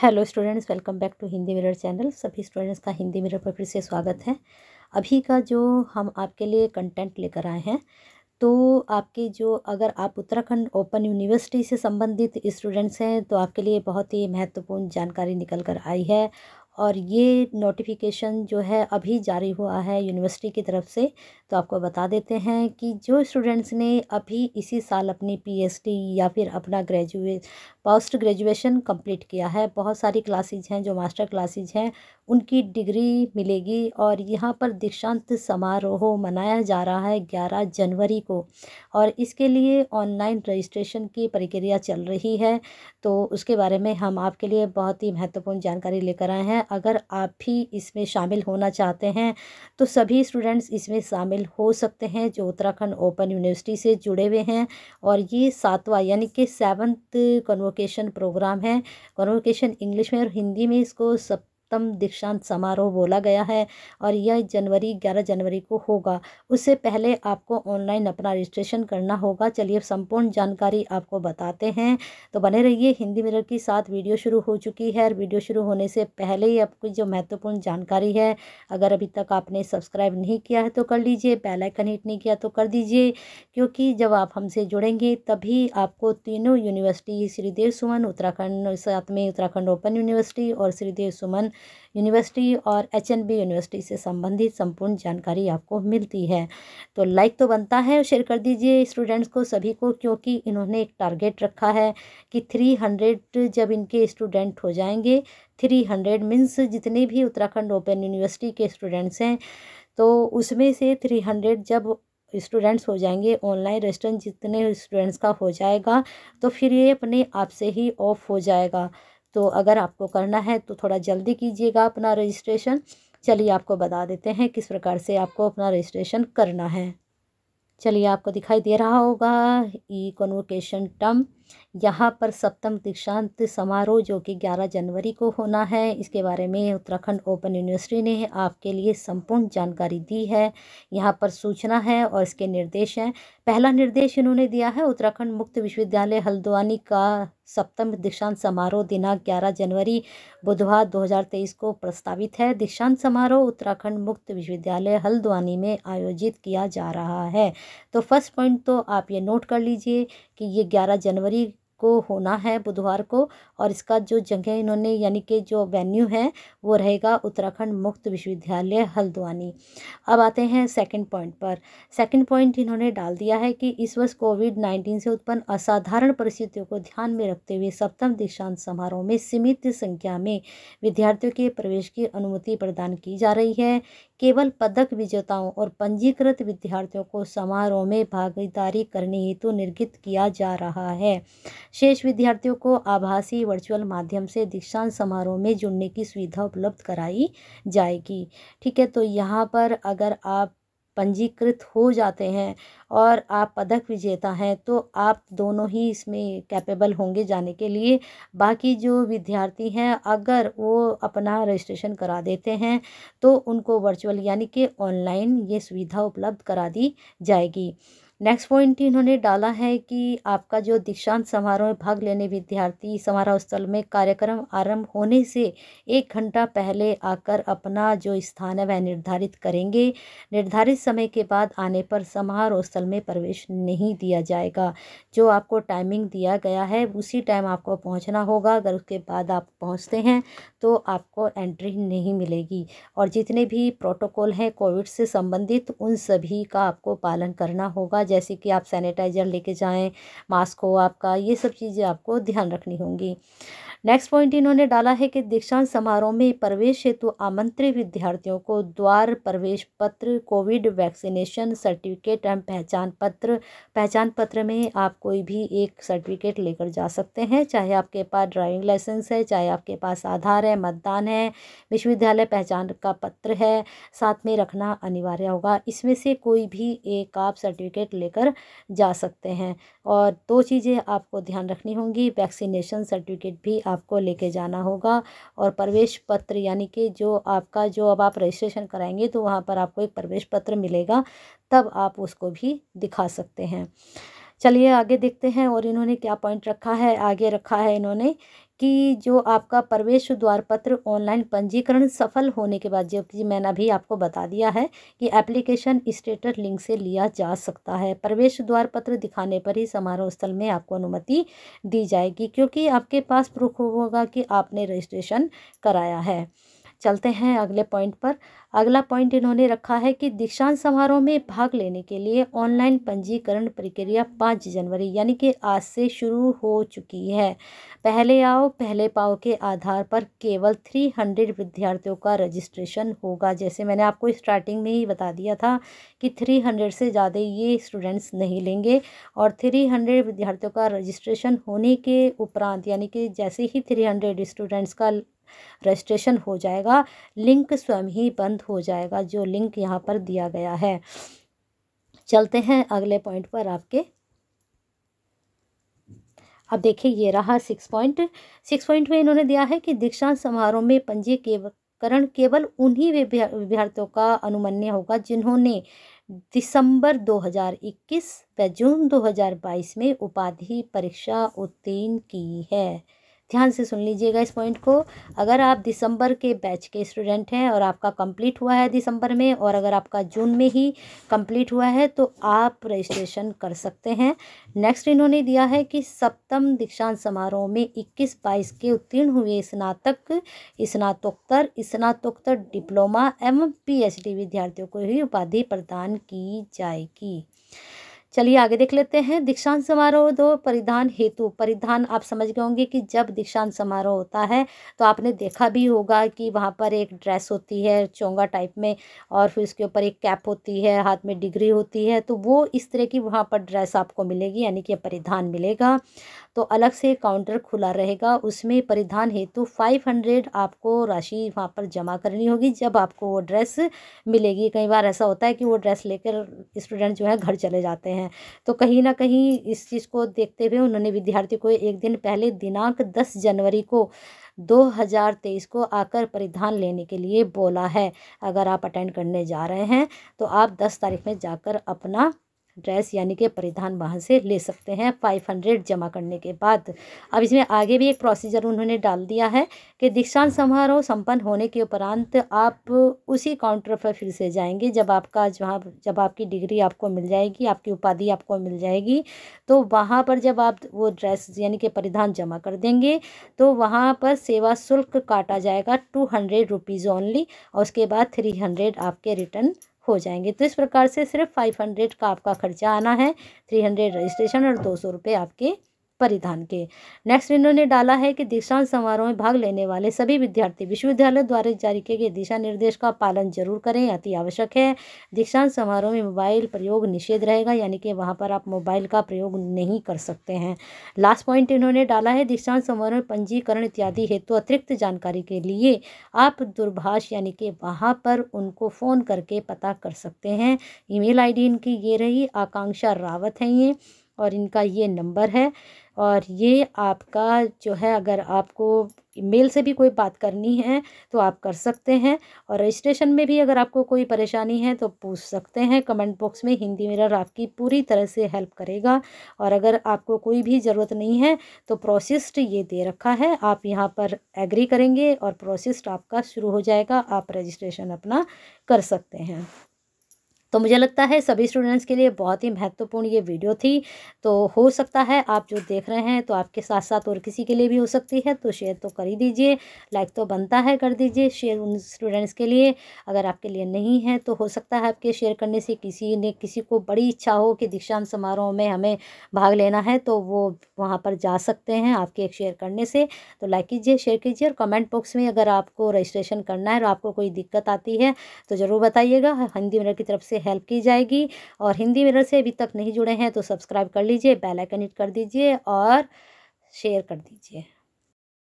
hello students welcome back to Hindi mirror channel सभी students का Hindi mirror पर फिर से स्वागत है अभी का जो हम आपके लिए कंटेंट लेकर आए हैं तो आपके जो अगर आप उत्तराखंड ओपन यूनिवर्सिटी से संबंधित स्टूडेंट्स हैं तो आपके लिए बहुत ही महत्वपूर्ण जानकारी निकल कर आई है और ये नोटिफिकेशन जो है अभी जारी हुआ है यूनिवर्सिटी की तरफ से तो आपको बता देते हैं कि जो स्टूडेंट्स ने अभी इसी साल अपनी पीएचडी या फिर अपना ग्रेजुएट पोस्ट ग्रेजुएशन कंप्लीट किया है बहुत सारी क्लासेज हैं जो मास्टर क्लासेज हैं उनकी डिग्री मिलेगी और यहाँ पर दीक्षांत समारोह मनाया जा रहा है ग्यारह जनवरी को और इसके लिए ऑनलाइन रजिस्ट्रेशन की प्रक्रिया चल रही है तो उसके बारे में हम आपके लिए बहुत ही महत्वपूर्ण जानकारी लेकर आए हैं अगर आप भी इसमें शामिल होना चाहते हैं तो सभी स्टूडेंट्स इसमें शामिल शामिल हो सकते हैं जो उत्तराखंड ओपन यूनिवर्सिटी से जुड़े हुए हैं और ये सातवां यानी कि सेवन्थ कन्वोकेशन प्रोग्राम है कन्वोकेशन इंग्लिश में और हिंदी में इसको सब सप्तम दीक्षांत समारोह बोला गया है और यह जनवरी 11 जनवरी को होगा उससे पहले आपको ऑनलाइन अपना रजिस्ट्रेशन करना होगा चलिए संपूर्ण जानकारी आपको बताते हैं तो बने रहिए हिंदी मिरर के साथ वीडियो शुरू हो चुकी है और वीडियो शुरू होने से पहले ही आपकी जो महत्वपूर्ण जानकारी है अगर अभी तक आपने सब्सक्राइब नहीं किया है तो कर लीजिए बेलाइकन हिट नहीं किया तो कर दीजिए क्योंकि जब आप हमसे जुड़ेंगे तभी आपको तीनों यूनिवर्सिटी श्रीदेव सुमन उत्तराखंड साथ में उत्तराखंड ओपन यूनिवर्सिटी और श्रीदेव सुमन यूनिवर्सिटी और एच यूनिवर्सिटी से संबंधित संपूर्ण जानकारी आपको मिलती है तो लाइक तो बनता है शेयर कर दीजिए स्टूडेंट्स को सभी को क्योंकि इन्होंने एक टारगेट रखा है कि थ्री हंड्रेड जब इनके स्टूडेंट हो जाएंगे थ्री हंड्रेड मीन्स जितने भी उत्तराखंड ओपन यूनिवर्सिटी के स्टूडेंट्स हैं तो उसमें से थ्री हंड्रेड जब स्टूडेंट्स हो जाएंगे ऑनलाइन रजिस्ट्रेशन जितने स्टूडेंट्स का हो जाएगा तो फिर ये अपने आप से ही ऑफ हो जाएगा तो अगर आपको करना है तो थोड़ा जल्दी कीजिएगा अपना रजिस्ट्रेशन चलिए आपको बता देते हैं किस प्रकार से आपको अपना रजिस्ट्रेशन करना है चलिए आपको दिखाई दे रहा होगा ई कन्वोकेशन टर्म यहाँ पर सप्तम दीक्षांत समारोह जो कि 11 जनवरी को होना है इसके बारे में उत्तराखंड ओपन यूनिवर्सिटी ने आपके लिए संपूर्ण जानकारी दी है यहाँ पर सूचना है और इसके निर्देश हैं पहला निर्देश इन्होंने दिया है उत्तराखंड मुक्त विश्वविद्यालय हल्द्वानी का सप्तम दीक्षांत समारोह दिनांक ग्यारह जनवरी बुधवार दो को प्रस्तावित है दीक्षांत समारोह उत्तराखंड मुक्त विश्वविद्यालय हल्द्वानी में आयोजित किया जा रहा है तो फर्स्ट पॉइंट तो आप ये नोट कर लीजिए कि ये ग्यारह जनवरी को होना है बुधवार को और इसका जो जगह इन्होंने यानी कि जो वेन्यू है वो रहेगा उत्तराखंड मुक्त विश्वविद्यालय हल्द्वानी अब आते हैं सेकंड पॉइंट पर सेकंड पॉइंट इन्होंने डाल दिया है कि इस वर्ष कोविड नाइन्टीन से उत्पन्न असाधारण परिस्थितियों को ध्यान में रखते हुए सप्तम दीक्षांत समारोह में सीमित संख्या में विद्यार्थियों के प्रवेश की अनुमति प्रदान की जा रही है केवल पदक विजेताओं और पंजीकृत विद्यार्थियों को समारोह में भागीदारी करने हेतु निर्गित किया जा रहा है शेष विद्यार्थियों को आभासी वर्चुअल माध्यम से दीक्षांत समारोह में जुड़ने की सुविधा उपलब्ध कराई जाएगी ठीक है तो यहाँ पर अगर आप पंजीकृत हो जाते हैं और आप पदक विजेता हैं तो आप दोनों ही इसमें कैपेबल होंगे जाने के लिए बाकी जो विद्यार्थी हैं अगर वो अपना रजिस्ट्रेशन करा देते हैं तो उनको वर्चुअल यानी कि ऑनलाइन ये सुविधा उपलब्ध करा दी जाएगी नेक्स्ट पॉइंट इन्होंने डाला है कि आपका जो दीक्षांत समारोह में भाग लेने विद्यार्थी समारोह स्थल में कार्यक्रम आरंभ होने से एक घंटा पहले आकर अपना जो स्थान है वह निर्धारित करेंगे निर्धारित समय के बाद आने पर समारोह स्थल में प्रवेश नहीं दिया जाएगा जो आपको टाइमिंग दिया गया है उसी टाइम आपको पहुँचना होगा अगर उसके बाद आप पहुँचते हैं तो आपको एंट्री नहीं मिलेगी और जितने भी प्रोटोकॉल हैं कोविड से संबंधित उन सभी का आपको पालन करना होगा जैसे कि आप सैनिटाइज़र लेके जाएं मास्क हो आपका ये सब चीज़ें आपको ध्यान रखनी होंगी नेक्स्ट पॉइंट इन्होंने डाला है कि दीक्षांत समारोह में प्रवेश हेतु आमंत्रित विद्यार्थियों को द्वार प्रवेश पत्र कोविड वैक्सीनेशन सर्टिफिकेट एवं पहचान पत्र पहचान पत्र में आप कोई भी एक सर्टिफिकेट लेकर जा सकते हैं चाहे आपके पास ड्राइविंग लाइसेंस है चाहे आपके पास आधार है मतदान है विश्वविद्यालय पहचान का पत्र है साथ में रखना अनिवार्य होगा इसमें से कोई भी एक आप सर्टिफिकेट लेकर जा सकते हैं और दो चीज़ें आपको ध्यान रखनी होंगी वैक्सीनेशन सर्टिफिकेट भी आप आपको लेके जाना होगा और प्रवेश पत्र यानी कि जो आपका जो अब आप रजिस्ट्रेशन कराएंगे तो वहाँ पर आपको एक प्रवेश पत्र मिलेगा तब आप उसको भी दिखा सकते हैं चलिए आगे देखते हैं और इन्होंने क्या पॉइंट रखा है आगे रखा है इन्होंने कि जो आपका प्रवेश द्वार पत्र ऑनलाइन पंजीकरण सफल होने के बाद जबकि मैंने अभी आपको बता दिया है कि एप्लीकेशन स्टेटस लिंक से लिया जा सकता है प्रवेश द्वार पत्र दिखाने पर ही समारोह स्थल में आपको अनुमति दी जाएगी क्योंकि आपके पास प्रूफ होगा कि आपने रजिस्ट्रेशन कराया है चलते हैं अगले पॉइंट पर अगला पॉइंट इन्होंने रखा है कि दीक्षांत समारोह में भाग लेने के लिए ऑनलाइन पंजीकरण प्रक्रिया पाँच जनवरी यानी कि आज से शुरू हो चुकी है पहले आओ पहले पाओ के आधार पर केवल थ्री हंड्रेड विद्यार्थियों का रजिस्ट्रेशन होगा जैसे मैंने आपको स्टार्टिंग में ही बता दिया था कि थ्री हंड्रेड से ज़्यादा ये स्टूडेंट्स नहीं लेंगे और थ्री हंड्रेड विद्यार्थियों का रजिस्ट्रेशन होने के उपरांत यानी कि जैसे ही थ्री हंड्रेड स्टूडेंट्स का रजिस्ट्रेशन हो जाएगा लिंक स्वयं ही बंद हो जाएगा जो लिंक यहाँ पर दिया गया है चलते हैं अगले पॉइंट पर आपके अब देखिए ये रहा सिक्स पॉइंट सिक्स पॉइंट में इन्होंने दिया है कि दीक्षांत समारोह में पंजे करण केवल उन्हीं विद्यार्थियों का अनुमन्य होगा जिन्होंने दिसंबर 2021 व जून 2022 में उपाधि परीक्षा उत्तीर्ण की है ध्यान से सुन लीजिएगा इस पॉइंट को अगर आप दिसंबर के बैच के स्टूडेंट हैं और आपका कंप्लीट हुआ है दिसंबर में और अगर आपका जून में ही कंप्लीट हुआ है तो आप रजिस्ट्रेशन कर सकते हैं नेक्स्ट इन्होंने दिया है कि सप्तम दीक्षांत समारोह में इक्कीस बाईस के उत्तीर्ण हुए स्नातक स्नातोत्तर स्नातोत्तर डिप्लोमा एवं पी विद्यार्थियों को ही उपाधि प्रदान की जाएगी चलिए आगे देख लेते हैं दीक्षांत समारोह दो परिधान हेतु परिधान आप समझ गए होंगे कि जब दीक्षांत समारोह होता है तो आपने देखा भी होगा कि वहाँ पर एक ड्रेस होती है चोंगा टाइप में और फिर उसके ऊपर एक कैप होती है हाथ में डिग्री होती है तो वो इस तरह की वहाँ पर ड्रेस आपको मिलेगी यानी कि परिधान मिलेगा तो अलग से काउंटर खुला रहेगा उसमें परिधान हेतु फाइव हंड्रेड आपको राशि वहाँ पर जमा करनी होगी जब आपको वो ड्रेस मिलेगी कई बार ऐसा होता है कि वो ड्रेस लेकर स्टूडेंट जो है घर चले जाते हैं तो कहीं ना कहीं इस चीज़ को देखते हुए उन्होंने विद्यार्थी को एक दिन पहले दिनांक दस जनवरी को 2023 को आकर परिधान लेने के लिए बोला है अगर आप अटेंड करने जा रहे हैं तो आप 10 तारीख में जाकर अपना ड्रेस यानी कि परिधान वहाँ से ले सकते हैं फाइव हंड्रेड जमा करने के बाद अब इसमें आगे भी एक प्रोसीजर उन्होंने डाल दिया है कि दीक्षांत समारोह संपन्न होने के उपरांत आप उसी काउंटर पर फिर से जाएंगे जब आपका जहाँ जब आपकी डिग्री आपको मिल जाएगी आपकी उपाधि आपको मिल जाएगी तो वहाँ पर जब आप वो ड्रेस यानी कि परिधान जमा कर देंगे तो वहाँ पर सेवा शुल्क काटा जाएगा टू हंड्रेड रुपीज़ ओनली और उसके बाद थ्री हंड्रेड आपके रिटर्न हो जाएंगे तो इस प्रकार से सिर्फ फाइव हंड्रेड का आपका खर्चा आना है थ्री हंड्रेड रजिस्ट्रेशन और दो सौ रुपये आपके परिधान के नेक्स्ट इन्होंने डाला है कि दीक्षांत समारोह में भाग लेने वाले सभी विद्यार्थी विश्वविद्यालय द्वारा जारी किए गए दिशा निर्देश का पालन जरूर करें अति आवश्यक है दीक्षांत समारोह में मोबाइल प्रयोग निषेध रहेगा यानी कि वहाँ पर आप मोबाइल का प्रयोग नहीं कर सकते हैं लास्ट पॉइंट इन्होंने डाला है दीक्षांत समारोह में पंजीकरण इत्यादि हेतु तो अतिरिक्त जानकारी के लिए आप दूरभाष यानी कि वहाँ पर उनको फ़ोन करके पता कर सकते हैं ईमेल आईडी इनकी ये रही आकांक्षा रावत हैं ये और इनका ये नंबर है और ये आपका जो है अगर आपको मेल से भी कोई बात करनी है तो आप कर सकते हैं और रजिस्ट्रेशन में भी अगर आपको कोई परेशानी है तो पूछ सकते हैं कमेंट बॉक्स में हिंदी मिरर आपकी पूरी तरह से हेल्प करेगा और अगर आपको कोई भी ज़रूरत नहीं है तो प्रोसेस्ड ये दे रखा है आप यहाँ पर एग्री करेंगे और प्रोसेस्ड आपका शुरू हो जाएगा आप रजिस्ट्रेशन अपना कर सकते हैं तो मुझे लगता है सभी स्टूडेंट्स के लिए बहुत ही महत्वपूर्ण ये वीडियो थी तो हो सकता है आप जो देख रहे हैं तो आपके साथ साथ और किसी के लिए भी हो सकती है तो शेयर तो कर ही दीजिए लाइक तो बनता है कर दीजिए शेयर उन स्टूडेंट्स के लिए अगर आपके लिए नहीं है तो हो सकता है आपके शेयर करने से किसी ने किसी को बड़ी इच्छा हो कि दीक्षांत समारोह में हमें भाग लेना है तो वो वहाँ पर जा सकते हैं आपके एक शेयर करने से तो लाइक कीजिए शेयर कीजिए और कमेंट बॉक्स में अगर आपको रजिस्ट्रेशन करना है और आपको कोई दिक्कत आती है तो ज़रूर बताइएगा हिंदी मेरे की तरफ से हेल्प की जाएगी और हिंदी मिरर से अभी तक नहीं जुड़े हैं तो सब्सक्राइब कर लीजिए बेल आइकन हिट कर दीजिए और शेयर कर दीजिए